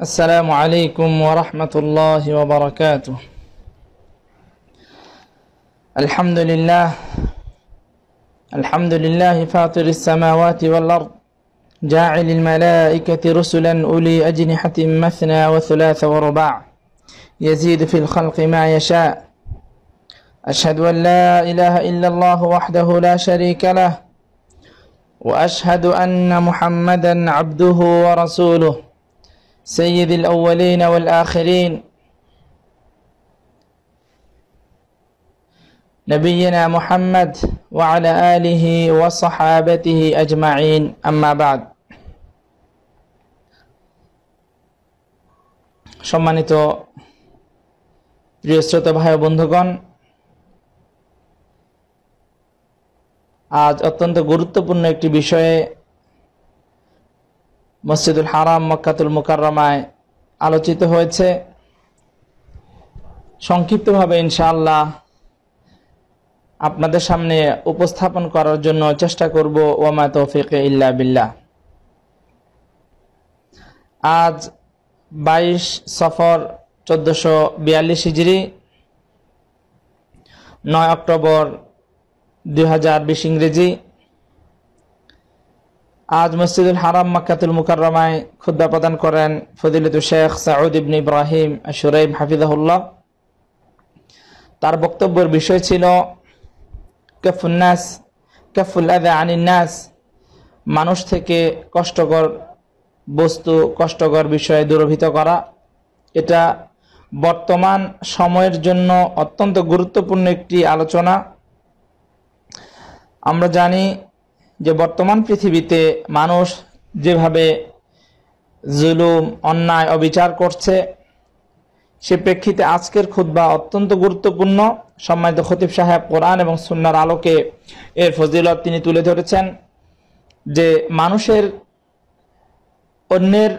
السلام عليكم ورحمة الله وبركاته الحمد لله الحمد لله فاطر السماوات والأرض جاعل الملائكة رسلا أولي أجنحة مثنى وثلاث ورباع يزيد في الخلق ما يشاء أشهد أن لا إله إلا الله وحده لا شريك له وأشهد أن محمدا عبده ورسوله سيد الأولين والآخرين نبينا محمد وعلى آله وصحابته أجمعين أما بعد সম্মানিত প্রিয় শ্রোতা ভাই বন্ধুগণ আজ অত্যন্ত গুরুত্বপূর্ণ একটি বিষয়ে মসজিদুল হারাম মক্কাতুল মুকাররমায় আলোচিত হয়েছে সংক্ষিপ্তভাবে ইনশাআল্লাহ আপনাদের সামনে উপস্থাপন করার জন্য চেষ্টা করব ওয়ামা তৌফিক ইল্লা বিল্লাহ আজ বাইশ সফর চোদ্দশো বিয়াল্লিশ হিজড়ি নয় অক্টোবর দুই ইংরেজি আজ মসজিদুল হারাম মাকাতুল মুকাররমায় খুদ্া প্রদান করেন ফদিলত শেখ সাউদ ইবন ইব্রাহিম সুরাইম হাফিজাহুল্লাহ তার বক্তব্যের বিষয় ছিল কফুন্নাস কেফুল আদা আনিন্নাস মানুষ থেকে কষ্টকর বস্তু কষ্টকর বিষয়ে দূরভীত করা এটা বর্তমান সময়ের জন্য অত্যন্ত গুরুত্বপূর্ণ একটি আলোচনা আমরা জানি যে বর্তমান পৃথিবীতে মানুষ যেভাবে জুলুম অন্যায় অবিচার করছে সে প্রেক্ষিতে আজকের খুদ্া অত্যন্ত গুরুত্বপূর্ণ সম্মানিত খতিব সাহেব কোরআন এবং সুন্নার আলোকে এর ফজিলত তিনি তুলে ধরেছেন যে মানুষের অন্যের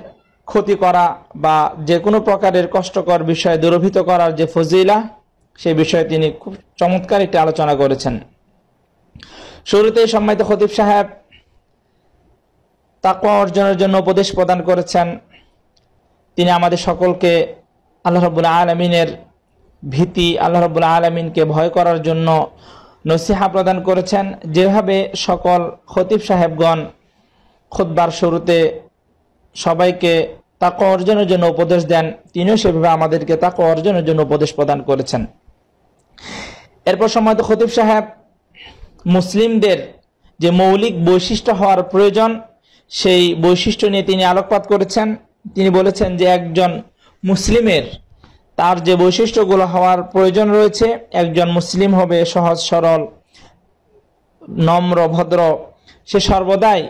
ক্ষতি করা বা যে কোনো প্রকারের কষ্টকর বিষয়ে দুরভিত করার যে ফজিলা সে বিষয়ে তিনি খুব চমৎকার একটি আলোচনা করেছেন শুরুতেই সম্মানিত খতিব সাহেব তাকওয়া অর্জনের জন্য উপদেশ প্রদান করেছেন তিনি আমাদের সকলকে আল্লাহ রবুল্লা আলমিনের ভীতি আল্লাহ রবুল্লা আলমিনকে ভয় করার জন্য নসিহা প্রদান করেছেন যেভাবে সকল খতিব সাহেবগণ খোদবার শুরুতে সবাইকে তাকে অর্জনের জন্য উপদেশ দেন তিনিও সেভাবে আমাদেরকে তাকে অর্জনের জন্য উপদেশ প্রদান করেছেন এরপর সময় তো খতিব সাহেব মুসলিমদের যে মৌলিক বৈশিষ্ট্য হওয়ার প্রয়োজন সেই বৈশিষ্ট্য নিয়ে তিনি আলোকপাত করেছেন তিনি বলেছেন যে একজন মুসলিমের তার যে বৈশিষ্ট্যগুলো হওয়ার প্রয়োজন রয়েছে একজন মুসলিম হবে সহজ সরল নম্র ভদ্র সে সর্বদাই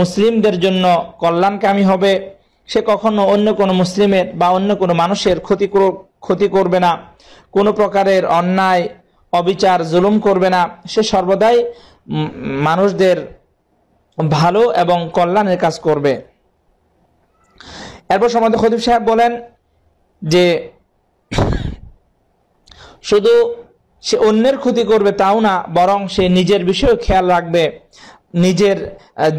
মুসলিমদের জন্য কল্যাণকামী হবে সে কখনো অন্য কোনো মুসলিমের বা অন্য কোনো মানুষের ক্ষতি ক্ষতি করবে না কোনো প্রকারের অন্যায় অবিচার জুলুম করবে না সে সর্বদাই মানুষদের ভালো এবং কল্যাণের কাজ করবে এরপর সমাজে খদিব সাহেব বলেন যে শুধু সে অন্যের ক্ষতি করবে তাও না বরং সে নিজের বিষয়ে খেয়াল রাখবে নিজের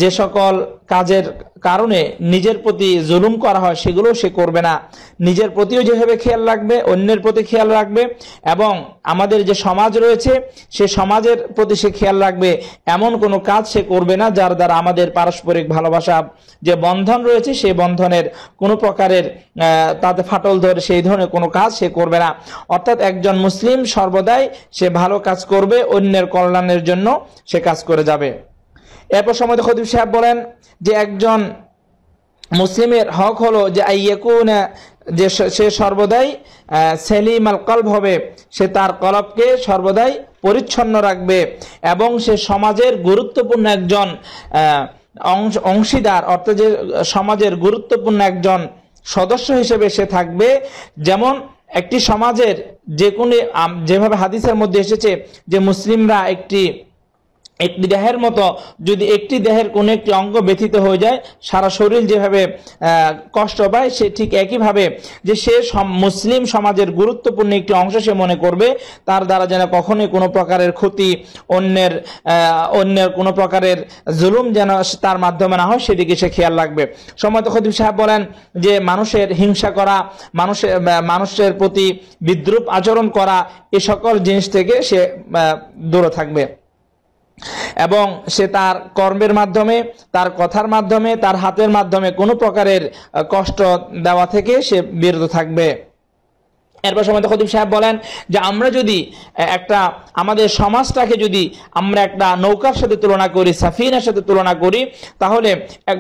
যে সকল কাজের কারণে নিজের প্রতি জুলুম করা হয় সেগুলো সে করবে না নিজের প্রতিও যেভাবে খেয়াল রাখবে অন্যের প্রতি খেয়াল রাখবে এবং আমাদের যে সমাজ রয়েছে সে সমাজের প্রতি সে খেয়াল রাখবে এমন কোনো কাজ সে করবে না যার দ্বারা আমাদের পারস্পরিক ভালোবাসা যে বন্ধন রয়েছে সেই বন্ধনের কোনো প্রকারের তাতে ফাটল ধরে সেই ধরনের কোনো কাজ সে করবে না অর্থাৎ একজন মুসলিম সর্বদাই সে ভালো কাজ করবে অন্যের কল্যাণের জন্য সে কাজ করে যাবে এরপর সময় খদিব সাহেব বলেন যে একজন মুসলিমের হক হলো যে আইয়াকুনা যে সে সর্বদাই সেলিম আল কলব হবে সে তার কলবকে সর্বদাই পরিচ্ছন্ন রাখবে এবং সে সমাজের গুরুত্বপূর্ণ একজন অংশীদার অর্থাৎ যে সমাজের গুরুত্বপূর্ণ একজন সদস্য হিসেবে সে থাকবে যেমন একটি সমাজের যে কোনো যেভাবে হাদিসের মধ্যে এসেছে যে মুসলিমরা একটি একটি দেহের মতো যদি একটি দেহের কোনো একটি অঙ্গ ব্যথিত হয়ে যায় সারা শরীর যেভাবে কষ্ট পায় সে ঠিক একইভাবে যে সে মুসলিম সমাজের গুরুত্বপূর্ণ একটি অংশ সে মনে করবে তার দ্বারা যেন কখনোই কোনো প্রকারের ক্ষতি অন্যের অন্যের কোনো প্রকারের জুলুম যেন তার মাধ্যমে না হয় সেদিকে সে খেয়াল রাখবে সময়ত খদিব সাহেব বলেন যে মানুষের হিংসা করা মানুষের মানুষের প্রতি বিদ্রুপ আচরণ করা এ সকল জিনিস থেকে সে দূরে থাকবে এবং সে তার কর্মের মাধ্যমে তার কথার মাধ্যমে তার হাতের মাধ্যমে কোনো প্রকারের কষ্ট দেওয়া থেকে সে বিরত থাকবে এরপর সময় খতিব সাহেব বলেন যে আমরা যদি একটা আমাদের সমাজটাকে যদি আমরা একটা নৌকার সাথে তুলনা করি সাফিনার সাথে তুলনা করি তাহলে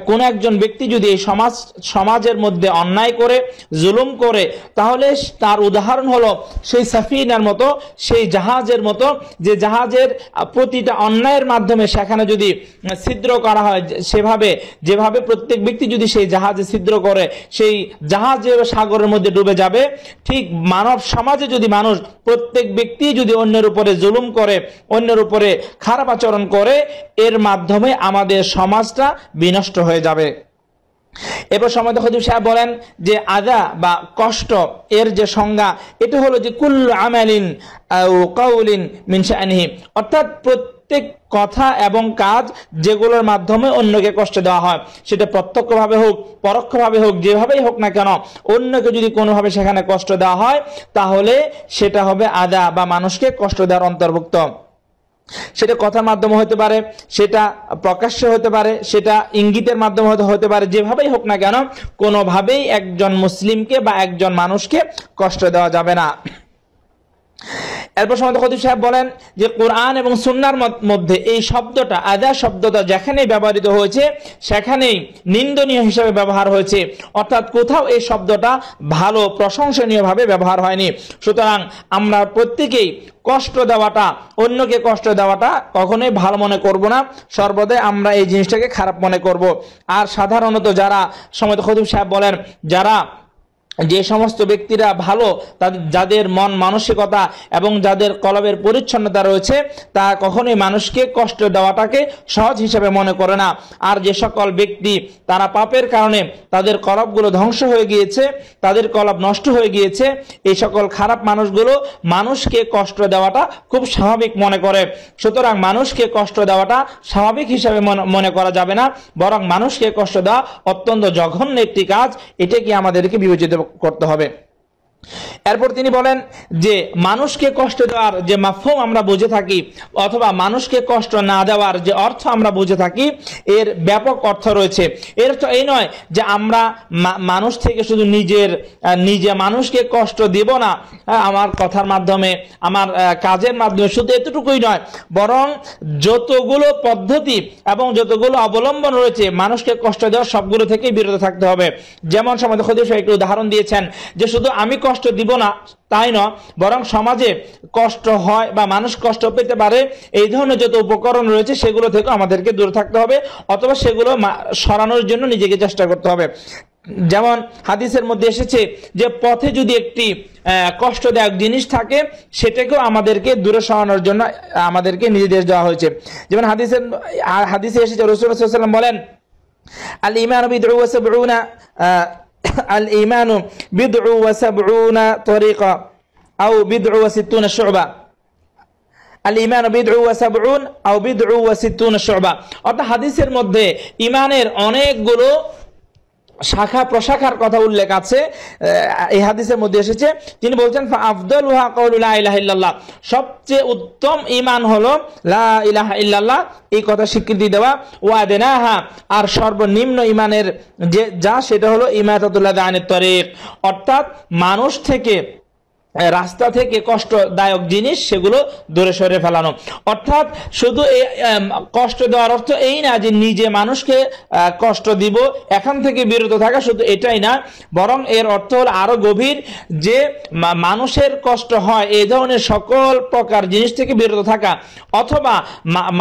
কোন একজন ব্যক্তি যদি এই সমাজ সমাজের মধ্যে অন্যায় করে জুলুম করে তাহলে তার উদাহরণ হলো সেই সাফিনার মতো সেই জাহাজের মতো যে জাহাজের প্রতিটা অন্যায়ের মাধ্যমে সেখানে যদি ছিদ্র করা হয় সেভাবে যেভাবে প্রত্যেক ব্যক্তি যদি সেই জাহাজে ছিদ্র করে সেই জাহাজ সাগরের মধ্যে ডুবে যাবে ঠিক মানব সমাজে যদি মানুষ প্রত্যেক ব্যক্তি যদি অন্যের উপরে জুলুম করে অন্যের উপরে খারাপ আচরণ করে এর মাধ্যমে আমাদের সমাজটা বিনষ্ট হয়ে যাবে এবার সময় খদিব সাহেব বলেন যে আদা বা কষ্ট এর যে সংজ্ঞা এটা হলো যে কুল্লু আমালিন অর্থাৎ প্রত্যেক প্রত্যেক কথা এবং কাজ যেগুলোর মাধ্যমে অন্যকে কষ্ট দেওয়া হয় সেটা প্রত্যক্ষভাবে হোক পরোক্ষভাবে হোক যেভাবেই হোক না কেন অন্যকে যদি কোনোভাবে সেখানে কষ্ট দেওয়া হয় তাহলে সেটা হবে আদা বা মানুষকে কষ্ট দেওয়ার অন্তর্ভুক্ত সেটা কথার মাধ্যমে হতে পারে সেটা প্রকাশ্যে হতে পারে সেটা ইঙ্গিতের মাধ্যমে হতে পারে যেভাবেই হোক না কেন কোনোভাবেই একজন মুসলিমকে বা একজন মানুষকে কষ্ট দেওয়া যাবে না এরপর সময় খতিব সাহেব বলেন যে কোরআন এবং সুন্নার মধ্যে এই শব্দটা আদা শব্দটা যেখানেই ব্যবহৃত হয়েছে সেখানেই নিন্দনীয় হিসাবে ব্যবহার হয়েছে অর্থাৎ কোথাও এই শব্দটা ভালো প্রশংসনীয়ভাবে ব্যবহার হয়নি সুতরাং আমরা প্রত্যেকেই কষ্ট দেওয়াটা অন্যকে কষ্ট দেওয়াটা কখনোই ভালো মনে করব না সর্বদাই আমরা এই জিনিসটাকে খারাপ মনে করব আর সাধারণত যারা সময় খতিব সাহেব বলেন যারা যে সমস্ত ব্যক্তিরা ভালো তাদের যাদের মন মানসিকতা এবং যাদের কলবের পরিচ্ছন্নতা রয়েছে তা কখনোই মানুষকে কষ্ট দেওয়াটাকে সহজ হিসেবে মনে করে না আর যে সকল ব্যক্তি তারা পাপের কারণে তাদের কলবগুলো ধ্বংস হয়ে গিয়েছে তাদের কলব নষ্ট হয়ে গিয়েছে এই সকল খারাপ মানুষগুলো মানুষকে কষ্ট দেওয়াটা খুব স্বাভাবিক মনে করে সুতরাং মানুষকে কষ্ট দেওয়াটা স্বাভাবিক হিসাবে মনে করা যাবে না বরং মানুষকে কষ্ট দেওয়া অত্যন্ত জঘন্য একটি কাজ কি আমাদেরকে বিবেচিত করতে হবে এরপর তিনি বলেন যে মানুষকে কষ্ট দেওয়ার যে মাফম আমরা বুঝে থাকি অথবা মানুষকে কষ্ট না দেওয়ার যে অর্থ আমরা বুঝে থাকি এর ব্যাপক অর্থ রয়েছে এর অর্থ এই নয় যে আমরা মানুষ থেকে শুধু নিজের নিজে মানুষকে কষ্ট দেব না আমার কথার মাধ্যমে আমার কাজের মাধ্যমে শুধু এতটুকুই নয় বরং যতগুলো পদ্ধতি এবং যতগুলো অবলম্বন রয়েছে মানুষকে কষ্ট দেওয়ার সবগুলো থেকেই বিরত থাকতে হবে যেমন সমাজ খদিফ একটু উদাহরণ দিয়েছেন যে শুধু আমি কষ্ট দিব না তাই নয় বরং সমাজে কষ্ট হয় বা মানুষ কষ্ট পেতে পারে এই ধরনের যত উপকরণ রয়েছে সেগুলো থেকে আমাদেরকে দূরে থাকতে হবে অথবা সেগুলো সরানোর জন্য নিজেকে চেষ্টা করতে হবে যেমন হাদিসের মধ্যে এসেছে যে পথে যদি একটি কষ্টদায়ক জিনিস থাকে সেটাকেও আমাদেরকে দূরে সরানোর জন্য আমাদেরকে নির্দেশ দেওয়া হয়েছে যেমন হাদিসের হাদিসে এসেছে রসুল বলেন আল ইমান الإيمان بضع وسبعون طريقة أو بضع وستون شعبة الإيمان بضع وسبعون أو بضع وستون شعبة أرد حديث المدى إيمانير أنيك قلو শাখা প্রশাখার কথা উল্লেখ আছে এই হাদিসের মধ্যে এসেছে তিনি বলছেন আফদল উহা কৌলুল্লাহ সবচেয়ে উত্তম ইমান হলো লা ইলাহা ইল্লাল্লাহ এই কথা স্বীকৃতি দেওয়া ওয়াদেনাহা আর সর্বনিম্ন ইমানের যে যা সেটা হলো ইমাতাতুল্লাহ দানের তরিক অর্থাৎ মানুষ থেকে রাস্তা থেকে কষ্টদায়ক জিনিস সেগুলো দূরে সরে ফেলানো অর্থাৎ শুধু এই কষ্ট দেওয়ার অর্থ এই না যে নিজে মানুষকে কষ্ট দিব এখান থেকে বিরত থাকা শুধু এটাই না বরং এর অর্থ হল আরও গভীর যে মানুষের কষ্ট হয় এই ধরনের সকল প্রকার জিনিস থেকে বিরত থাকা অথবা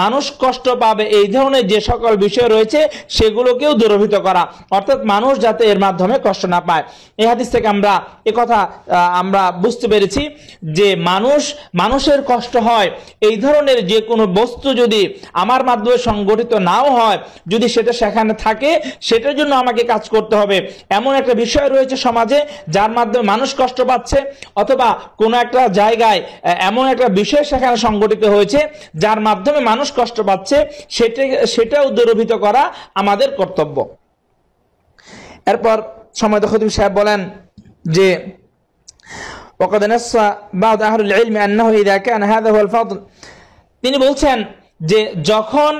মানুষ কষ্ট পাবে এই ধরনের যে সকল বিষয় রয়েছে সেগুলোকেও দূরভূত করা অর্থাৎ মানুষ যাতে এর মাধ্যমে কষ্ট না পায় এ হাদিস থেকে আমরা কথা আমরা বুঝ বুঝতে পেরেছি যে মানুষ মানুষের কষ্ট হয় এই ধরনের যে কোনো বস্তু যদি আমার মাধ্যমে সংগঠিত নাও হয় যদি সেটা সেখানে থাকে সেটার জন্য আমাকে কাজ করতে হবে এমন একটা বিষয় রয়েছে সমাজে যার মাধ্যমে মানুষ কষ্ট পাচ্ছে অথবা কোনো একটা জায়গায় এমন একটা বিষয় সেখানে সংগঠিত হয়েছে যার মাধ্যমে মানুষ কষ্ট পাচ্ছে সেটা সেটাও দূরভূত করা আমাদের কর্তব্য এরপর সময় দখতিব সাহেব বলেন যে وقد نص بعض أهل العلم أنه إذا كان هذا هو الفضل তিনি বলছেন যে যখন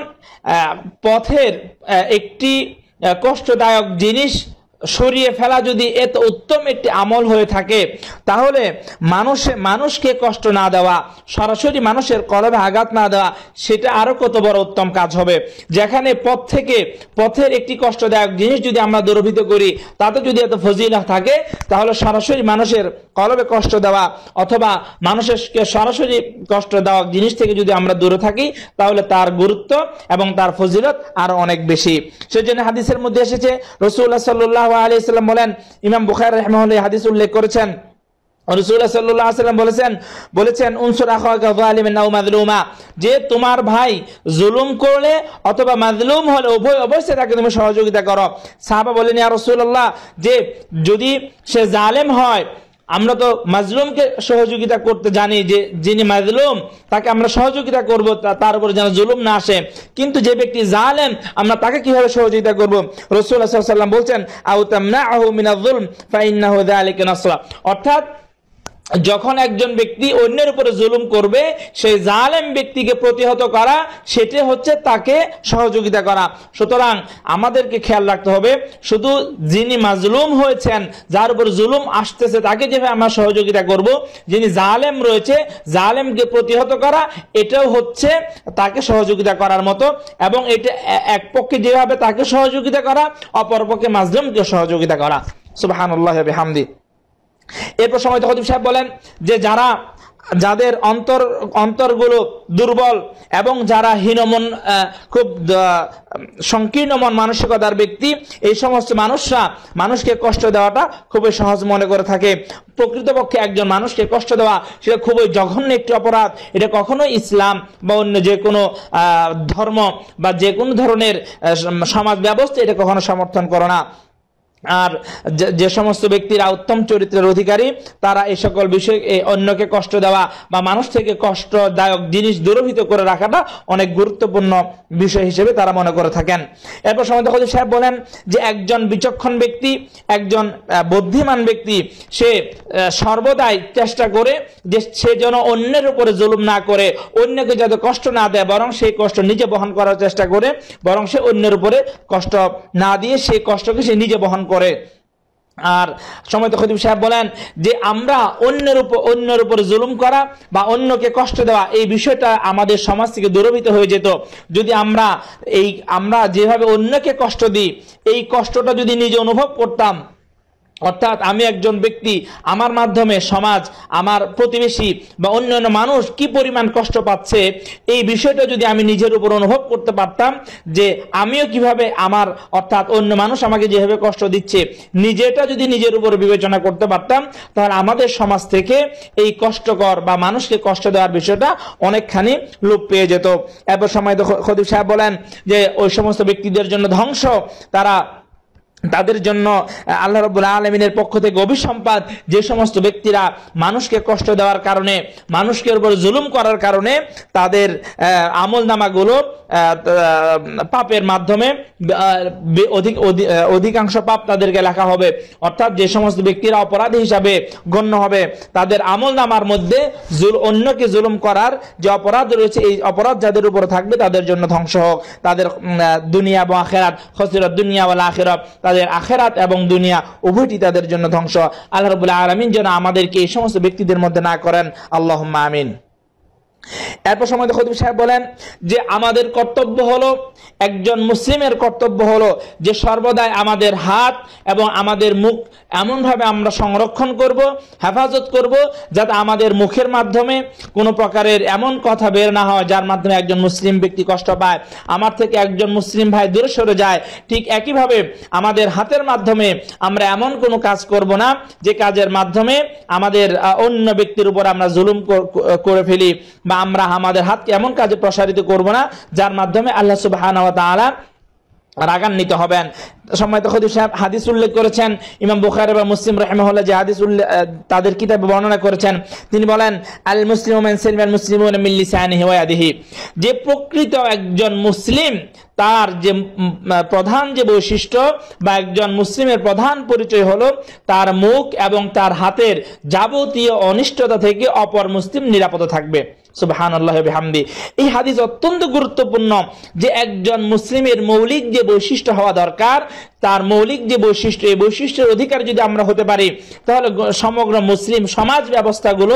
পথের একটি কষ্টদায়ক জিনিস সরিয়ে ফেলা যদি এত উত্তম একটি আমল হয়ে থাকে তাহলে মানুষে মানুষকে কষ্ট না দেওয়া সরাসরি মানুষের কলবে আঘাত না দেওয়া সেটা আরও কত বড় উত্তম কাজ হবে যেখানে পথ থেকে পথের একটি কষ্টদায়ক জিনিস যদি আমরা দুর্ভিত করি তাতে যদি এত ফজিলা থাকে তাহলে সরাসরি মানুষের কলবে কষ্ট দেওয়া অথবা মানুষকে সরাসরি কষ্ট দেওয়া জিনিস থেকে যদি আমরা দূরে থাকি তাহলে তার গুরুত্ব এবং তার ফজিলত আরো অনেক বেশি সেজন্য হাদিসের মধ্যে এসেছে রসুল্লাহ সাল্লাহ সাল্লাম বলেন ইমাম বুখার রহমান হাদিস উল্লেখ করেছেন যে তোমার ভাই জুলুম করলে অথবা মাজলুম হলে উভয় অবশ্যই তাকে তুমি সহযোগিতা করো সাহাবা বলেন রসুল্লাহ যে যদি সে জালেম হয় আমরা তো মাজলুমকে সহযোগিতা করতে জানি যে যিনি মাজলুম তাকে আমরা সহযোগিতা করব তার উপর যেন জুলুম না আসে কিন্তু যে ব্যক্তি জালেম আমরা তাকে কিভাবে সহযোগিতা করব রসুল্লাহ সাল্লাম বলছেন আউতাম না আহ মিনাজুল ফাইন্না হুদা আলিকে নসরা অর্থাৎ যখন একজন ব্যক্তি অন্যের উপরে জুলুম করবে সেই জালেম ব্যক্তিকে প্রতিহত করা সেটি হচ্ছে তাকে সহযোগিতা করা সুতরাং আমাদেরকে খেয়াল রাখতে হবে শুধু যিনি মাজলুম হয়েছেন যার উপর জুলুম আসতেছে তাকে যেভাবে আমরা সহযোগিতা করব যিনি জালেম রয়েছে জালেমকে প্রতিহত করা এটাও হচ্ছে তাকে সহযোগিতা করার মতো এবং এটা এক পক্ষে যেভাবে তাকে সহযোগিতা করা অপর পক্ষে মাজলুমকে সহযোগিতা করা সুবাহ হামদি এরপর সময় খতিব সাহেব বলেন যে যারা যাদের অন্তর অন্তরগুলো দুর্বল এবং যারা হীনমন খুব সংকীর্ণ মন মানসিকতার ব্যক্তি এই সমস্ত মানুষরা মানুষকে কষ্ট দেওয়াটা খুবই সহজ মনে করে থাকে প্রকৃতপক্ষে একজন মানুষকে কষ্ট দেওয়া সেটা খুবই জঘন্য একটি অপরাধ এটা কখনো ইসলাম বা অন্য যে কোনো ধর্ম বা যে কোনো ধরনের সমাজ ব্যবস্থা এটা কখনো সমর্থন করে না আর যে সমস্ত ব্যক্তিরা উত্তম চরিত্রের অধিকারী তারা এই সকল বিষয়ে অন্যকে কষ্ট দেওয়া বা মানুষ থেকে কষ্টদায়ক জিনিস দূরভূত করে রাখাটা অনেক গুরুত্বপূর্ণ বিষয় হিসেবে তারা মনে করে থাকেন এরপর সময় হজুর সাহেব বলেন যে একজন বিচক্ষণ ব্যক্তি একজন বুদ্ধিমান ব্যক্তি সে সর্বদাই চেষ্টা করে যে সে যেন অন্যের উপরে জুলুম না করে অন্যকে যাতে কষ্ট না দেয় বরং সেই কষ্ট নিজে বহন করার চেষ্টা করে বরং সে অন্যের উপরে কষ্ট না দিয়ে সেই কষ্টকে সে নিজে বহন করে আর সময় তো খতিব সাহেব বলেন যে আমরা অন্যের উপর অন্যের উপর জুলুম করা বা অন্যকে কষ্ট দেওয়া এই বিষয়টা আমাদের সমাজ থেকে দূরভূত হয়ে যেত যদি আমরা এই আমরা যেভাবে অন্যকে কষ্ট দিই এই কষ্টটা যদি নিজে অনুভব করতাম অর্থাৎ আমি একজন ব্যক্তি আমার মাধ্যমে সমাজ আমার প্রতিবেশী বা অন্যান্য মানুষ কি পরিমাণ কষ্ট পাচ্ছে এই বিষয়টা যদি আমি নিজের উপর অনুভব করতে পারতাম যে আমিও কিভাবে আমার অর্থাৎ অন্য মানুষ আমাকে যেভাবে কষ্ট দিচ্ছে নিজেটা যদি নিজের উপর বিবেচনা করতে পারতাম তাহলে আমাদের সমাজ থেকে এই কষ্টকর বা মানুষকে কষ্ট দেওয়ার বিষয়টা অনেকখানি লোপ পেয়ে যেত এরপর সময় তো খদিব সাহেব বলেন যে ওই সমস্ত ব্যক্তিদের জন্য ধ্বংস তারা তাদের জন্য আল্লাহ রবুল্লা আলমিনের পক্ষ থেকে অভিসম্পাদ যে সমস্ত ব্যক্তিরা মানুষকে কষ্ট দেওয়ার কারণে মানুষকে ওপর জুলুম করার কারণে তাদের আমল নামাগুলো পাপের মাধ্যমে অধিকাংশ পাপ তাদেরকে লেখা হবে অর্থাৎ যে সমস্ত ব্যক্তিরা অপরাধী হিসাবে গণ্য হবে তাদের আমল নামার মধ্যে অন্যকে জুলুম করার যে অপরাধ রয়েছে এই অপরাধ যাদের উপর থাকবে তাদের জন্য ধ্বংস হোক তাদের দুনিয়া বা আখেরাত খসিরত দুনিয়া বা আখেরাত তাদের তাদের আখেরাত এবং দুনিয়া উভয়টি তাদের জন্য ধ্বংস আল্লাহ রবুল্লাহ আলমিন যেন আমাদেরকে এই সমস্ত ব্যক্তিদের মধ্যে না করেন আল্লাহ আমিন এরপর সময় খতিব সাহেব বলেন যে আমাদের কর্তব্য হলো একজন মুসলিমের কর্তব্য হলো যে সর্বদাই আমাদের হাত এবং আমাদের মুখ এমনভাবে আমরা সংরক্ষণ করব হেফাজত করব যাতে আমাদের মুখের মাধ্যমে কোনো প্রকারের এমন কথা বের না হয় যার মাধ্যমে একজন মুসলিম ব্যক্তি কষ্ট পায় আমার থেকে একজন মুসলিম ভাই দূরে সরে যায় ঠিক একইভাবে আমাদের হাতের মাধ্যমে আমরা এমন কোনো কাজ করব না যে কাজের মাধ্যমে আমাদের অন্য ব্যক্তির উপর আমরা জুলুম করে ফেলি বা আমরা আমাদের হাতকে এমন কাজে প্রসারিত করব না যার মাধ্যমে আল্লাহ সুবাহ রাগান্বিত হবেন তো খদিব সাহেব হাদিস উল্লেখ করেছেন ইমাম বুখার বা মুসলিম রহমহল্লা যে হাদিস উল্লেখ তাদের কিতাবে বর্ণনা করেছেন তিনি বলেন আল মুসলিম সেলমান মুসলিম মিল্লিসানিহি যে প্রকৃত একজন মুসলিম তার যে প্রধান যে বৈশিষ্ট্য বা একজন মুসলিমের প্রধান পরিচয় হলো তার মুখ এবং তার হাতের যাবতীয় অনিষ্টতা থেকে অপর মুসলিম নিরাপদ থাকবে সুবাহান আল্লাহ হামদি এই হাদিস অত্যন্ত গুরুত্বপূর্ণ যে একজন মুসলিমের মৌলিক যে বৈশিষ্ট্য হওয়া দরকার তার মৌলিক যে বৈশিষ্ট্য এই বৈশিষ্ট্যের অধিকার যদি আমরা হতে পারি তাহলে সমগ্র মুসলিম সমাজ ব্যবস্থাগুলো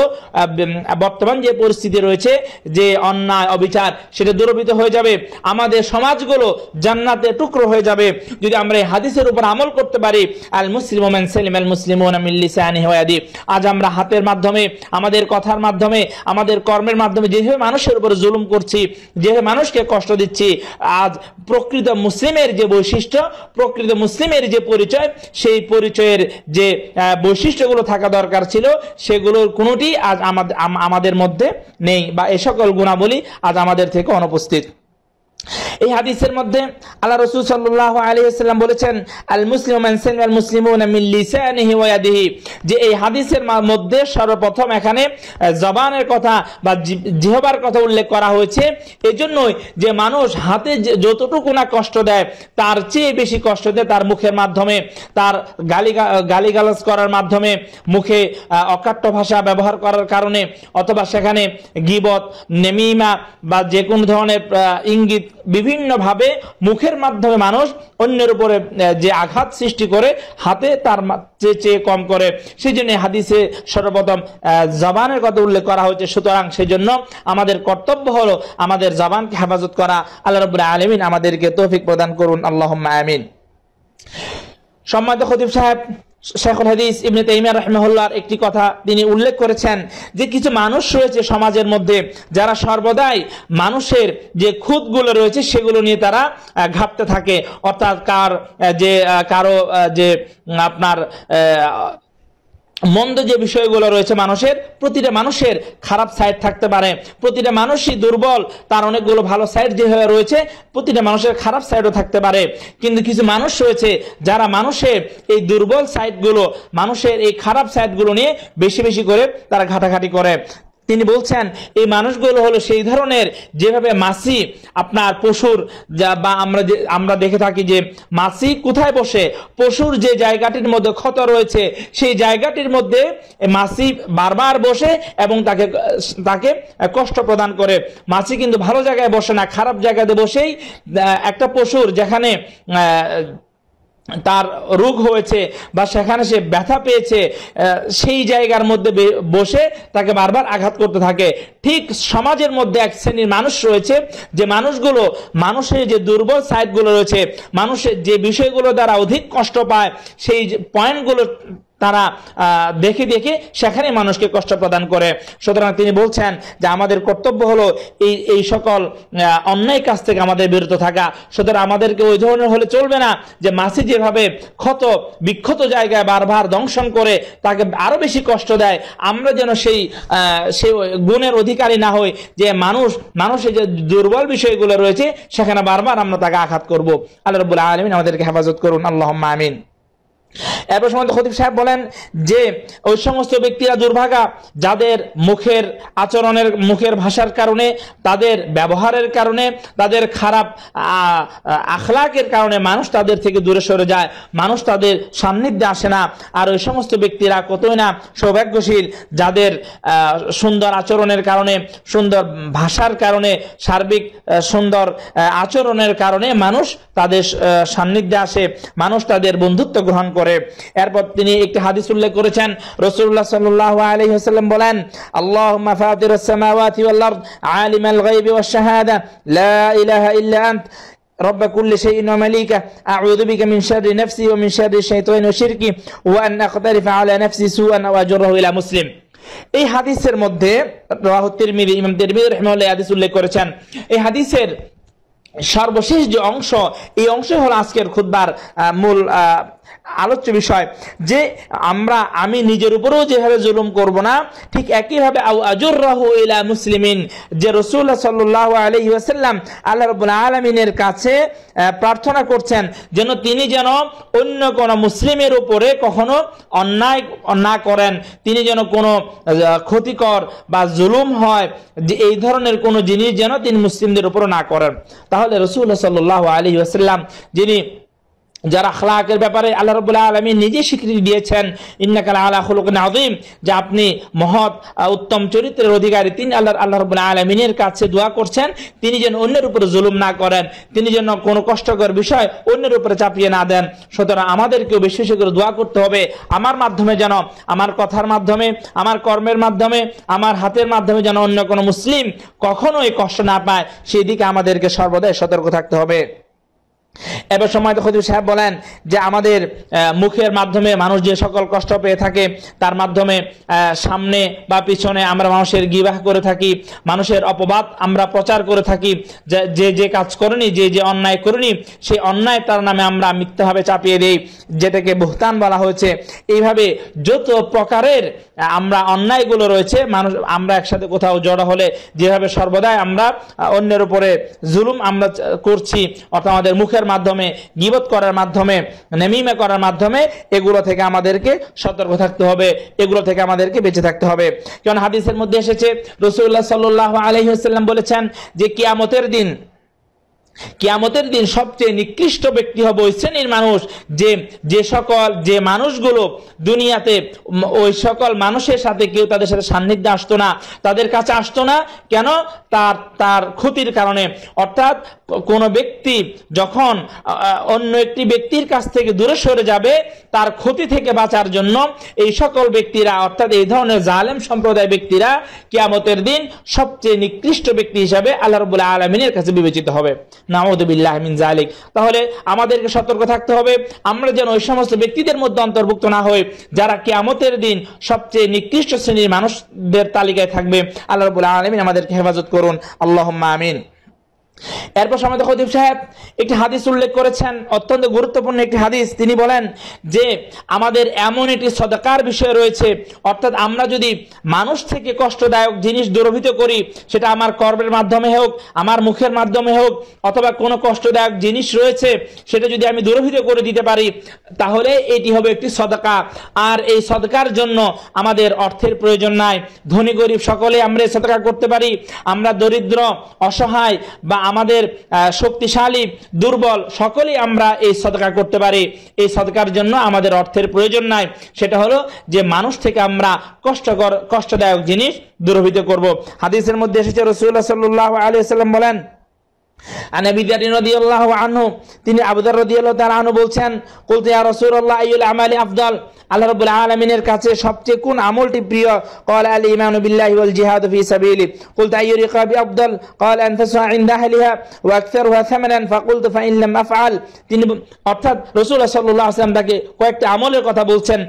বর্তমান যে পরিস্থিতি রয়েছে যে অন্যায় অবিচার সেটা দূরবিত হয়ে যাবে আমাদের সমাজগুলো জান্নাতে টুকরো হয়ে যাবে যদি আমরা এই হাদিসের উপর আমল করতে পারি আল মুসলিম ওমেন সেলিম আল মুসলিম ওনামিল্লিসানি হয়াদি আজ আমরা হাতের মাধ্যমে আমাদের কথার মাধ্যমে আমাদের কর্মের মাধ্যমে মাধ্যমে যেভাবে মানুষের উপরে জুলুম করছি যেভাবে মানুষকে কষ্ট দিচ্ছি আজ প্রকৃত মুসলিমের যে বৈশিষ্ট্য প্রকৃত মুসলিমের যে পরিচয় সেই পরিচয়ের যে বৈশিষ্ট্যগুলো থাকা দরকার ছিল সেগুলোর কোনোটি আজ আমাদের আমাদের মধ্যে নেই বা এ সকল গুণাবলী আজ আমাদের থেকে অনুপস্থিত এই হাদিসের মধ্যে আল্লাহ রসুল সাল্লাহ আলিয়াল্লাম বলেছেন আল মুসলিম মানসেন আল মুসলিম মিল্লিসানিহি যে এই হাদিসের মধ্যে সর্বপ্রথম এখানে জবানের কথা বা জিহবার কথা উল্লেখ করা হয়েছে এই জন্যই যে মানুষ হাতে যতটুকু না কষ্ট দেয় তার চেয়ে বেশি কষ্ট দেয় তার মুখের মাধ্যমে তার গালি গালিগালাজ করার মাধ্যমে মুখে অকাট্য ভাষা ব্যবহার করার কারণে অথবা সেখানে গিবত নেমিমা বা যে কোনো ধরনের ইঙ্গিত বিভিন্নভাবে মুখের মাধ্যমে মানুষ অন্যের উপরে যে আঘাত সৃষ্টি করে হাতে তার চেয়ে কম করে সেই জন্য হাদিসে সর্বপ্রথম জবানের কথা উল্লেখ করা হয়েছে সুতরাং সেই জন্য আমাদের কর্তব্য হলো আমাদের জবানকে হেফাজত করা আল্লাহ রবুল্লাহ আলমিন আমাদেরকে তৌফিক প্রদান করুন আল্লাহ আমিন সম্মানিত খতিব সাহেব শেখুল হাদিস ইবনে তাইমিয়া রহমহল্লার একটি কথা তিনি উল্লেখ করেছেন যে কিছু মানুষ রয়েছে সমাজের মধ্যে যারা সর্বদাই মানুষের যে খুদগুলো রয়েছে সেগুলো নিয়ে তারা ঘাপতে থাকে অর্থাৎ কার যে কারো যে আপনার মন্দ যে বিষয়গুলো রয়েছে মানুষের প্রতিটা মানুষের খারাপ সাইড থাকতে পারে প্রতিটা মানুষই দুর্বল তার অনেকগুলো ভালো সাইড যেভাবে রয়েছে প্রতিটা মানুষের খারাপ সাইডও থাকতে পারে কিন্তু কিছু মানুষ রয়েছে যারা মানুষের এই দুর্বল সাইডগুলো মানুষের এই খারাপ সাইডগুলো নিয়ে বেশি বেশি করে তারা ঘাটাঘাটি করে তিনি বলছেন এই মানুষগুলো হলো সেই ধরনের যেভাবে মাসি আপনার পশুর যা বা আমরা যে আমরা দেখে থাকি যে মাসি কোথায় বসে পশুর যে জায়গাটির মধ্যে ক্ষত রয়েছে সেই জায়গাটির মধ্যে মাসি বারবার বসে এবং তাকে তাকে কষ্ট প্রদান করে মাসি কিন্তু ভালো জায়গায় বসে না খারাপ জায়গাতে বসেই একটা পশুর যেখানে তার রোগ হয়েছে বা সেখানে সে ব্যথা পেয়েছে সেই জায়গার মধ্যে বসে তাকে বারবার আঘাত করতে থাকে ঠিক সমাজের মধ্যে এক শ্রেণীর মানুষ রয়েছে যে মানুষগুলো মানুষের যে দুর্বল সাইডগুলো রয়েছে মানুষের যে বিষয়গুলো দ্বারা অধিক কষ্ট পায় সেই পয়েন্টগুলো তারা দেখে দেখে সেখানে মানুষকে কষ্ট প্রদান করে সুতরাং তিনি বলছেন যে আমাদের কর্তব্য হলো এই এই সকল অন্যায় কাজ থেকে আমাদের বিরত থাকা সুতরাং আমাদেরকে ওই ধরনের হলে চলবে না যে মাসি যেভাবে ক্ষত বিক্ষত জায়গায় বারবার দংশন করে তাকে আরও বেশি কষ্ট দেয় আমরা যেন সেই সেই গুণের অধিকারী না হই যে মানুষ মানুষের যে দুর্বল বিষয়গুলো রয়েছে সেখানে বারবার আমরা তাকে আঘাত করবো আল্লাহ রবুল্লা আলমিন আমাদেরকে হেফাজত করুন আল্লাহ আমিন এরপর সময় খতিব সাহেব বলেন যে ওই সমস্ত ব্যক্তিরা দুর্ভাগা যাদের মুখের আচরণের মুখের ভাষার কারণে তাদের ব্যবহারের কারণে তাদের খারাপ আখলাকের কারণে মানুষ তাদের থেকে দূরে সরে যায় মানুষ তাদের সান্নিধ্যে আসে না আর ওই সমস্ত ব্যক্তিরা কতই না সৌভাগ্যশীল যাদের সুন্দর আচরণের কারণে সুন্দর ভাষার কারণে সার্বিক সুন্দর আচরণের কারণে মানুষ তাদের সান্নিধ্যে আসে মানুষ তাদের বন্ধুত্ব গ্রহণ করে করে এরপর তিনি একটি হাদিস উল্লেখ করেছেন রসুল্লাহ সাল্লাহ আলী হাসাল্লাম বলেন আল্লাহ ফাতির عالم الغيب والشهادة لا إله إلا أنت رب كل شيء أعوذ بك من شر نفسي ومن شر الشيطان وشركي وأن أقترف على نفسي سوءا إلى مسلم এই হাদিসের মধ্যে ইমাম তিরমিরি রহমাল্লাহ হাদিস উল্লেখ করেছেন এই হাদিসের সর্বশেষ যে অংশ এই অংশ হলো আজকের খুদ্বার মূল আলোচ্য বিষয় যে আমরা আমি নিজের উপরেও যেভাবে জুলুম করব না ঠিক একইভাবে আউ আজুর রাহু ইলা মুসলিমিন যে রসুল সাল্লাহ আলি ওয়াসাল্লাম আল্লাহ রবুল আলমিনের কাছে প্রার্থনা করছেন যেন তিনি যেন অন্য কোনো মুসলিমের উপরে কখনো অন্যায় না করেন তিনি যেন কোনো ক্ষতিকর বা জুলুম হয় যে এই ধরনের কোনো জিনিস যেন তিনি মুসলিমদের উপর না করেন তাহলে রসুল্লাহ সাল্লাহ আলী ওয়াসাল্লাম যিনি যারা আখলাকের ব্যাপারে আল্লাহ রবুল্লাহ আলমী নিজে স্বীকৃতি দিয়েছেন ইন্নাকাল আল্লাহ হলুক নাজিম যে আপনি মহৎ উত্তম চরিত্রের অধিকারী তিনি আল্লাহ আল্লাহ রবুল্লাহ আলমিনের কাছে দোয়া করছেন তিনি যেন অন্যের উপরে জুলুম না করেন তিনি যেন কোনো কষ্টকর বিষয় অন্যের উপরে চাপিয়ে না দেন সুতরাং আমাদেরকেও বেশি বেশি করে দোয়া করতে হবে আমার মাধ্যমে যেন আমার কথার মাধ্যমে আমার কর্মের মাধ্যমে আমার হাতের মাধ্যমে যেন অন্য কোনো মুসলিম কখনো এই কষ্ট না পায় সেদিকে আমাদেরকে সর্বদাই সতর্ক থাকতে হবে এবার সময় খতিব সাহেব বলেন যে আমাদের মুখের মাধ্যমে মানুষ যে সকল কষ্ট পেয়ে থাকে তার মাধ্যমে সামনে বা পিছনে আমরা মানুষের গিবাহ করে থাকি মানুষের অপবাদ আমরা প্রচার করে থাকি যে যে কাজ করেনি যে যে অন্যায় করেনি সেই অন্যায় তার নামে আমরা মিথ্যাভাবে চাপিয়ে দিই যেটাকে ভুক্তান বলা হয়েছে এইভাবে যত প্রকারের আমরা অন্যায়গুলো রয়েছে মানুষ আমরা একসাথে কোথাও জড়ো হলে যেভাবে সর্বদাই আমরা অন্যের উপরে জুলুম আমরা করছি অর্থাৎ আমাদের মুখের সৎকার মাধ্যমে গিবত করার মাধ্যমে নেমিমে করার মাধ্যমে এগুলো থেকে আমাদেরকে সতর্ক থাকতে হবে এগুলো থেকে আমাদেরকে বেঁচে থাকতে হবে কারণ হাদিসের মধ্যে এসেছে রসুল্লাহ সাল্লাহ আলহিহাস্লাম বলেছেন যে কিয়ামতের দিন কিয়ামতের দিন সবচেয়ে নিকৃষ্ট ব্যক্তি হবে ওই শ্রেণীর মানুষ যে যে সকল যে মানুষগুলো দুনিয়াতে ওই সকল মানুষের সাথে কেউ তাদের সাথে সান্নিধ্যে আসতো না তাদের কাছে আসতো না কেন তার তার ক্ষতির কারণে অর্থাৎ কোনো ব্যক্তি যখন অন্য একটি ব্যক্তির কাছ থেকে দূরে সরে যাবে তার ক্ষতি থেকে বাঁচার জন্য এই সকল ব্যক্তিরা অর্থাৎ এই ধরনের জালেম সম্প্রদায় ব্যক্তিরা কিয়ামতের দিন সবচেয়ে নিকৃষ্ট ব্যক্তি হিসাবে আল্লাহ রবুল্লাহ আলমিনের কাছে বিবেচিত হবে নাউদুবিল্লাহ মিন জালিক তাহলে আমাদেরকে সতর্ক থাকতে হবে আমরা যেন ওই সমস্ত ব্যক্তিদের মধ্যে অন্তর্ভুক্ত না হই যারা কেয়ামতের দিন সবচেয়ে নিকৃষ্ট শ্রেণীর মানুষদের তালিকায় থাকবে আল্লাহ রবুল্লাহ আলমিন আমাদেরকে হেফাজত করুন আল্লাহ আমিন এরপর সময় খদিব সাহেব একটি হাদিস উল্লেখ করেছেন অত্যন্ত গুরুত্বপূর্ণ একটি হাদিস তিনি বলেন যে আমাদের এমন একটি সদাকার বিষয় রয়েছে অর্থাৎ আমরা যদি মানুষ থেকে কষ্টদায়ক জিনিস দুরভিত করি সেটা আমার কর্মের মাধ্যমে হোক আমার মুখের মাধ্যমে হোক অথবা কোনো কষ্টদায়ক জিনিস রয়েছে সেটা যদি আমি দুরভিত করে দিতে পারি তাহলে এটি হবে একটি সদকা আর এই সদকার জন্য আমাদের অর্থের প্রয়োজন নাই ধনী গরিব সকলে আমরা সদকা করতে পারি আমরা দরিদ্র অসহায় বা আমাদের শক্তিশালী দুর্বল সকলেই আমরা এই সদকা করতে পারি এই সদকার জন্য আমাদের অর্থের প্রয়োজন নাই সেটা হলো যে মানুষ থেকে আমরা কষ্টকর কষ্টদায়ক জিনিস দূরভূত করব হাদিসের মধ্যে এসেছে রসুল্লাহ সাল্লু আলিয়া সাল্লাম বলেন তিনি সবচেয়ে অর্থাৎ সাল্লাম তাকে আমলের কথা বলছেন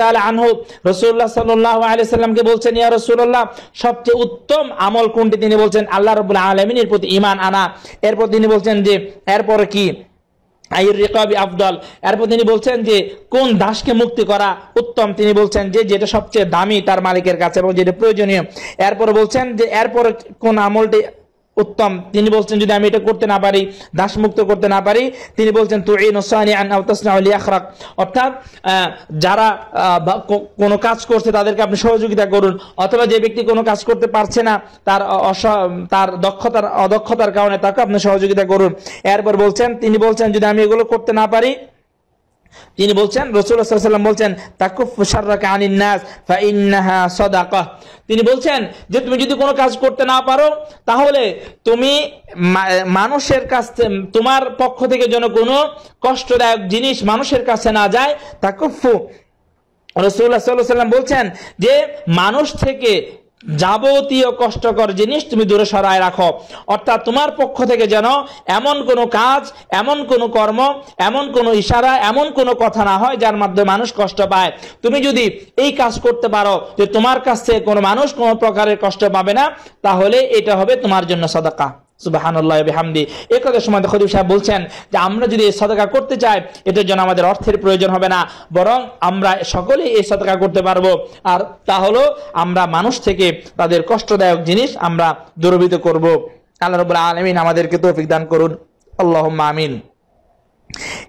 তাআলা আনহু বলছেন ইয়া সবচেয়ে উত্তম আমল কোনটি তিনি বলছেন আল্লাহ রাব্বুল আলামিনের প্রতি ইমান ইমান আনা এরপর তিনি বলছেন যে এরপরে কি আইর আফদল এরপর তিনি বলছেন যে কোন দাসকে মুক্তি করা উত্তম তিনি বলছেন যে যেটা সবচেয়ে দামি তার মালিকের কাছে এবং যেটা প্রয়োজনীয় এরপর বলছেন যে এরপর কোন আমলটি উত্তম তিনি বলছেন যদি আমি এটা করতে না পারি দাসমুক্ত করতে না পারি তিনি বলছেন তো এই নসানি আন আখরাক অর্থাৎ যারা কোনো কাজ করছে তাদেরকে আপনি সহযোগিতা করুন অথবা যে ব্যক্তি কোনো কাজ করতে পারছে না তার অস তার দক্ষতার অদক্ষতার কারণে তাকে আপনি সহযোগিতা করুন এরপর বলছেন তিনি বলছেন যদি আমি এগুলো করতে না পারি তিনি বলছেন রসুল্লাহাম সাল্লাম বলছেন নাস তিনি বলছেন যে তুমি যদি কোনো কাজ করতে না পারো তাহলে তুমি মানুষের কাছ তোমার পক্ষ থেকে যেন কোনো কষ্টদায়ক জিনিস মানুষের কাছে না যায় তাকুফু রসুল্লাহ সাল্লাহ সাল্লাম বলছেন যে মানুষ থেকে যাবতীয় কষ্টকর জিনিস তুমি দূরে সরায় রাখো অর্থাৎ তোমার পক্ষ থেকে যেন এমন কোনো কাজ এমন কোনো কর্ম এমন কোনো ইশারা এমন কোনো কথা না হয় যার মাধ্যমে মানুষ কষ্ট পায় তুমি যদি এই কাজ করতে পারো যে তোমার কাছ থেকে কোনো মানুষ কোনো প্রকারের কষ্ট পাবে না তাহলে এটা হবে তোমার জন্য সদাকা বেহামদি এ কথার সময় সাহেব বলছেন যে আমরা যদি এই সদকা করতে চাই এটার জন্য আমাদের অর্থের প্রয়োজন হবে না বরং আমরা সকলে এই সদকা করতে পারবো আর তাহলে আমরা মানুষ থেকে তাদের কষ্টদায়ক জিনিস আমরা দুর্বৃত করবো আল্লাহ রবুল্লা আলমিন আমাদেরকে তৌফিক দান করুন আল্লাহ আমিন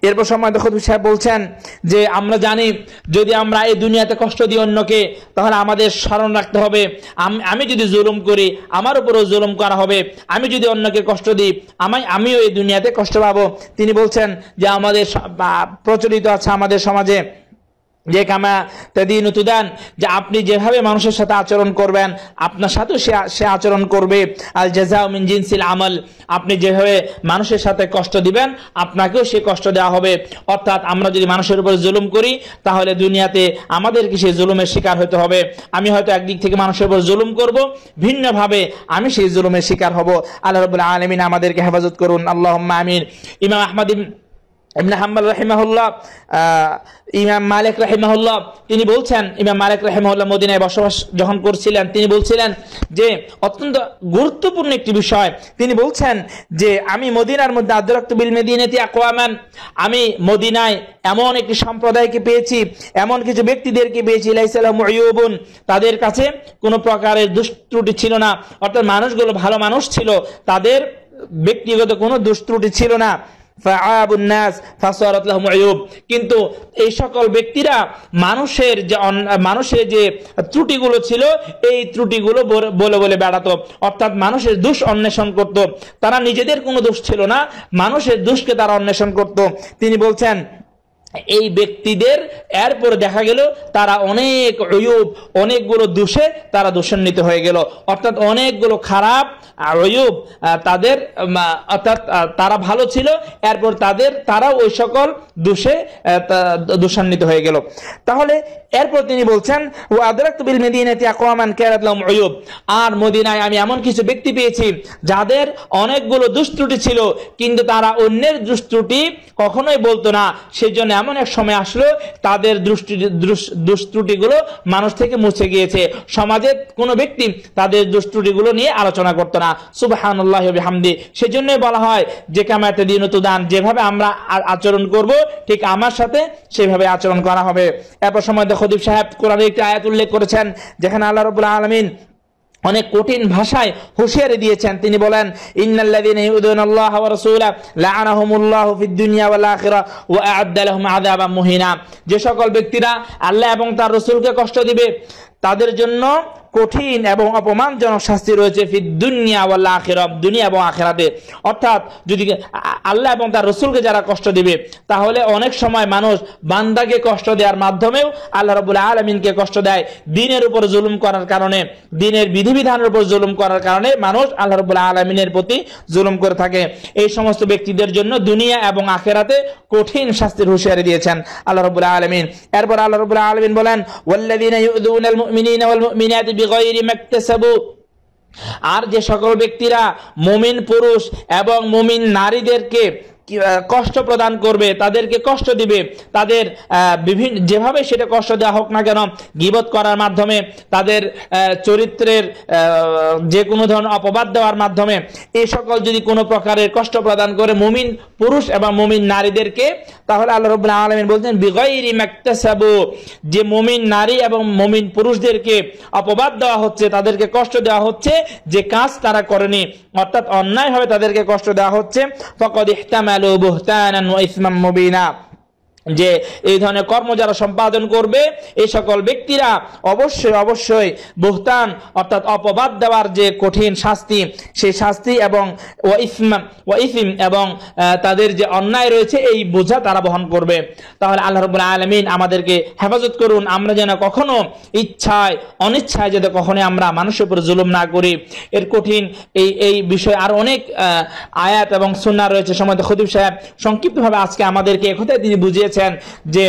এরপর সময় দেখো সাহেব বলছেন যে আমরা জানি যদি আমরা এই দুনিয়াতে কষ্ট দিই অন্যকে তাহলে আমাদের স্মরণ রাখতে হবে আমি যদি জুলুম করি আমার উপরও জুলুম করা হবে আমি যদি অন্যকে কষ্ট দিই আমায় আমিও এই দুনিয়াতে কষ্ট পাবো তিনি বলছেন যে আমাদের প্রচলিত আছে আমাদের সমাজে যে কামা তাদিন তুদান যে আপনি যেভাবে মানুষের সাথে আচরণ করবেন আপনার সাথেও সে সে আচরণ করবে আল মিন জিনসিল আমল আপনি যেভাবে মানুষের সাথে কষ্ট দিবেন আপনাকেও সে কষ্ট দেওয়া হবে অর্থাৎ আমরা যদি মানুষের উপর জুলুম করি তাহলে দুনিয়াতে আমাদেরকে সেই জুলুমের শিকার হতে হবে আমি হয়তো একদিক থেকে মানুষের উপর জুলুম করব ভিন্নভাবে আমি সেই জুলুমের শিকার হব আল্লাহ রবুল্লা আলমিন আমাদেরকে হেফাজত করুন আল্লাহ আমিন ইমাম আহমদিন ইবনে হাম্মাল রাহিমাহুল্লাহ ইমাম মালিক রহিমাহুল্লাহ তিনি বলছেন ইমাম মালিক রহিমাহুল্লাহ মদিনায় বসবাস যখন করছিলেন তিনি বলছিলেন যে অত্যন্ত গুরুত্বপূর্ণ একটি বিষয় তিনি বলছেন যে আমি মদিনার মধ্যে আদরাক্ত বিল মেদিনাতি আকোয়ামান আমি মদিনায় এমন একটি সম্প্রদায়কে পেয়েছি এমন কিছু ব্যক্তিদেরকে পেয়েছি ইলাইসালাম ইউবুন তাদের কাছে কোনো প্রকারের দুষ্ট্রুটি ছিল না অর্থাৎ মানুষগুলো ভালো মানুষ ছিল তাদের ব্যক্তিগত কোনো দুষ্ট্রুটি ছিল না কিন্তু এই সকল ব্যক্তিরা মানুষের যে মানুষের যে ত্রুটিগুলো ছিল এই ত্রুটিগুলো বলে বলে বেড়াতো অর্থাৎ মানুষের দোষ অন্বেষণ করত তারা নিজেদের কোনো দোষ ছিল না মানুষের দোষকে তারা অন্বেষণ করত তিনি বলছেন এই ব্যক্তিদের এরপরে দেখা গেল তারা অনেক অয়ুব অনেকগুলো দোষে তারা দূষণিত হয়ে গেল অর্থাৎ অনেকগুলো খারাপ অয়ুব তাদের অর্থাৎ তারা ভালো ছিল এরপর তাদের তারা ওই সকল দোষে দূষণিত হয়ে গেল তাহলে এরপর তিনি বলছেন ও আদরাক বিল মেদিনাতে আকোয়ামান কেরাতলাম অয়ুব আর মদিনায় আমি এমন কিছু ব্যক্তি পেয়েছি যাদের অনেকগুলো দুষ্ট্রুটি ছিল কিন্তু তারা অন্যের দুষ্ট্রুটি কখনোই বলতো না সেজন্য এমন এক সময় আসলো তাদের দৃষ্টি দুষ্ত্রুটিগুলো মানুষ থেকে মুছে গিয়েছে সমাজে কোনো ব্যক্তি তাদের দুষ্ট্রুটিগুলো নিয়ে আলোচনা করতো না সুবাহান হামদি সেই জন্যই বলা হয় যে কামাতে দিন দান যেভাবে আমরা আচরণ করব ঠিক আমার সাথে সেভাবে আচরণ করা হবে এরপর সময় খদিব সাহেব কোরআন একটি আয়াত উল্লেখ করেছেন যেখানে আল্লাহ রবুল্লাহ আলমিন অনেক কঠিন ভাষায় হুঁশিয়ারি দিয়েছেন তিনি বলেন ইন্নাল্লাযীনা ইউদুনাল্লাহ ওয়া রাসূলা লাআনাহুমুল্লাহু ফিদ দুনিয়া ওয়াল আখিরা ওয়া আ'আদ্দা লাহুম আযাবাম মুহিনা যে সকল ব্যক্তিরা আল্লাহ এবং তার রাসূলকে কষ্ট দিবে তাদের জন্য কঠিন এবং অপমানজনক শাস্তি রয়েছে ফির দুনিয়া ওয়াল আখিরব দুনিয়া এবং আখেরাতে অর্থাৎ যদি আল্লাহ এবং তার রসুলকে যারা কষ্ট দিবে তাহলে অনেক সময় মানুষ বান্দাকে কষ্ট দেওয়ার মাধ্যমেও আল্লাহ রবুল্লাহ আলমিনকে কষ্ট দেয় দিনের উপর জুলুম করার কারণে দিনের বিধিবিধানের উপর জুলুম করার কারণে মানুষ আল্লাহ রবুল্লাহ আলমিনের প্রতি জুলুম করে থাকে এই সমস্ত ব্যক্তিদের জন্য দুনিয়া এবং আখেরাতে কঠিন শাস্তির হুঁশিয়ারি দিয়েছেন আল্লাহ রবুল্লাহ আলমিন এরপর আল্লাহ রবুল্লাহ আলমিন বলেন আর যে সকল ব্যক্তিরা মুমিন পুরুষ এবং মুমিন নারীদেরকে কষ্ট প্রদান করবে তাদেরকে কষ্ট দিবে তাদের বিভিন্ন যেভাবে সেটা কষ্ট দেওয়া হোক না কেন গিবত করার মাধ্যমে তাদের চরিত্রের যে কোনো ধরনের অপবাদ দেওয়ার মাধ্যমে এই সকল যদি কোনো প্রকারের কষ্ট প্রদান করে মুমিন পুরুষ এবং মুমিন নারীদেরকে তাহলে আল্লাহ রবুল্লাহ আলমিন বলছেন বিগৈরি ম্যাক্তাসাবু যে মুমিন নারী এবং মুমিন পুরুষদেরকে অপবাদ দেওয়া হচ্ছে তাদেরকে কষ্ট দেওয়া হচ্ছে যে কাজ তারা করেনি অর্থাৎ অন্যায়ভাবে তাদেরকে কষ্ট দেওয়া হচ্ছে ফকদ ইহতামা عملوا بهتانا واثما مبينا যে এই ধরনের কর্ম যারা সম্পাদন করবে এই সকল ব্যক্তিরা অবশ্যই অবশ্যই বহুতান অর্থাৎ অপবাদ দেওয়ার যে কঠিন শাস্তি সেই শাস্তি এবং ওয়া ইসিম এবং তাদের যে অন্যায় রয়েছে এই বোঝা তারা বহন করবে তাহলে আল্লাহ রবুল্লা আলমিন আমাদেরকে হেফাজত করুন আমরা যেন কখনো ইচ্ছায় অনিচ্ছায় যাতে কখনো আমরা মানুষের উপর জুলুম না করি এর কঠিন এই এই বিষয়ে আর অনেক আয়াত এবং সুন্না রয়েছে সময় খদিব সাহেব সংক্ষিপ্তভাবে আজকে আমাদেরকে একথায় তিনি বুঝিয়ে দিয়েছেন যে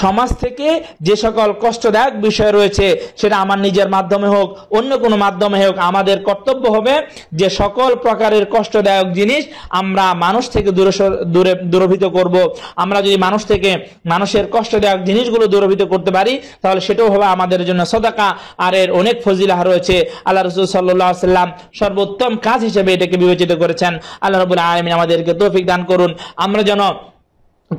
সমাজ থেকে যে সকল কষ্টদায়ক বিষয় রয়েছে সেটা আমার নিজের মাধ্যমে হোক অন্য কোনো মাধ্যমে হোক আমাদের কর্তব্য হবে যে সকল প্রকারের কষ্টদায়ক জিনিস আমরা মানুষ থেকে দূর দূরে দূরভূত করব আমরা যদি মানুষ থেকে মানুষের কষ্টদায়ক জিনিসগুলো দূরভূত করতে পারি তাহলে সেটাও হবে আমাদের জন্য সদাকা আর এর অনেক ফজিলাহ রয়েছে আল্লাহ রসুল সাল্লাহ সাল্লাম সর্বোত্তম কাজ হিসেবে এটাকে বিবেচিত করেছেন আল্লাহ রবুল আলমিন আমাদেরকে তৌফিক দান করুন আমরা যেন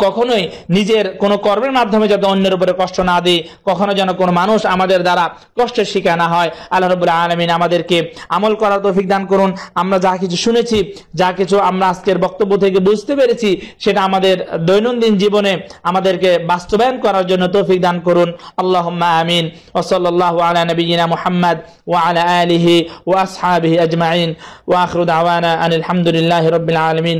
কখনোই নিজের কোনো কর্মের মাধ্যমে যাতে অন্যের উপরে কষ্ট না দিই কখনো যেন কোনো মানুষ আমাদের দ্বারা কষ্টের শিকার না হয় আল্লাহ রবুল্লাহ আলমিন আমাদেরকে আমল করার তৌফিক দান করুন আমরা যা কিছু শুনেছি যা কিছু আমরা আজকের বক্তব্য থেকে বুঝতে পেরেছি সেটা আমাদের দৈনন্দিন জীবনে আমাদেরকে বাস্তবায়ন করার জন্য তৌফিক দান করুন আল্লাহ আমিন ওসল্লাহ আলা নবীনা ও ওয়ালা আলিহি ওয়াসহাবিহি আজমাইন ওয়াখরুদ আওয়ানা আনিল হামদুলিল্লাহ রবিল আলমিন